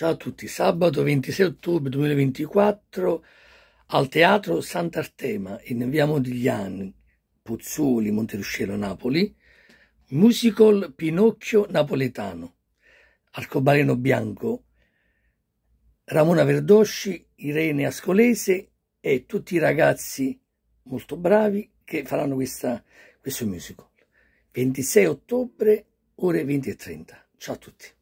Ciao a tutti, sabato 26 ottobre 2024 al Teatro Sant'Artema in Via Modigliani, Pozzuoli, Monteruscello, Napoli, musical Pinocchio Napoletano, Arcobaleno Bianco, Ramona Verdosci, Irene Ascolese e tutti i ragazzi molto bravi che faranno questa, questo musical. 26 ottobre, ore 20 e 30 Ciao a tutti.